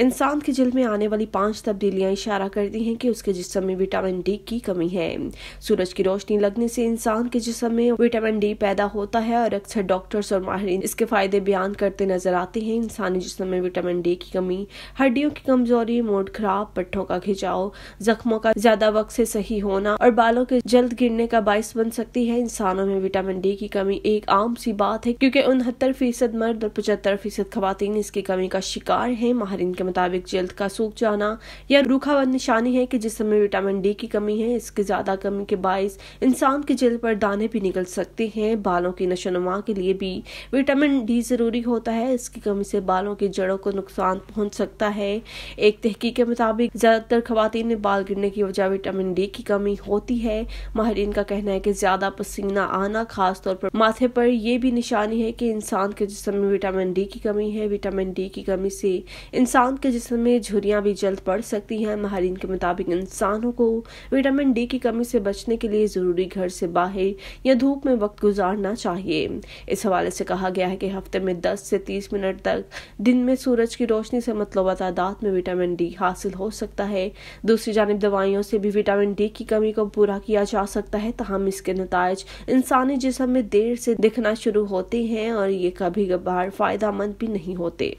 इंसान के जल में आने वाली पांच तब्दीलियां इशारा करती हैं कि उसके जिसम में विटामिन डी की कमी है सूरज की रोशनी लगने से इंसान के जिसम में विटामिन डी पैदा होता है और अक्सर डॉक्टर्स और माहरीन इसके फायदे बयान करते नजर आते हैं इंसानी जिसम में विटामिन डी की कमी हड्डियों की कमजोरी मोड खराब पट्टों का खिंचाव जख्मों का ज्यादा वक्त से सही होना और बालों के जल्द गिरने का बायस बन सकती है इंसानों में विटामिन डी की कमी एक आम सी बात है क्योंकि उनहत्तर फीसद मर्द और पचहत्तर फीसद खातन इसकी कमी का शिकार है माहरीन के मुताबिक जल्द का सूख जाना या रूखावन निशानी है कि जिस समय विटामिन डी की कमी है इसकी ज़्यादा कमी के बायस इंसान के जल्द पर दाने भी निकल सकते हैं बालों की नशोनुमा के लिए भी विटामिन डी ज़रूरी होता है इसकी कमी से बालों की जड़ों को नुकसान पहुंच सकता है एक तहकीक के मुताबिक ज़्यादातर खुवान में बाल गिरने की वजह विटामिन डी की कमी होती है माहरीन का कहना है कि ज़्यादा पसीना आना खासतौर पर माथे पर यह भी निशानी है कि इंसान के जिसमें विटामिन डी की कमी है विटामिन डी की कमी से इंसान इंसान के जिसम में झुरियाँ भी जल्द पड़ सकती हैं माहरीन के मुताबिक इंसानों को विटामिन डी की कमी से बचने के लिए ज़रूरी घर से बाहर या धूप में वक्त गुजारना चाहिए इस हवाले से कहा गया है कि हफ्ते में 10 से 30 मिनट तक दिन में सूरज की रोशनी से मतलब तादाद में विटामिन डी हासिल हो सकता है दूसरी जानब दवाइयों से भी विटामिन डी की कमी को पूरा किया जा सकता है तहम इसके नतज इंसानी जिसम में देर से दिखना शुरू होते हैं और ये कभी कभार फ़ायदा मंद भी नहीं होते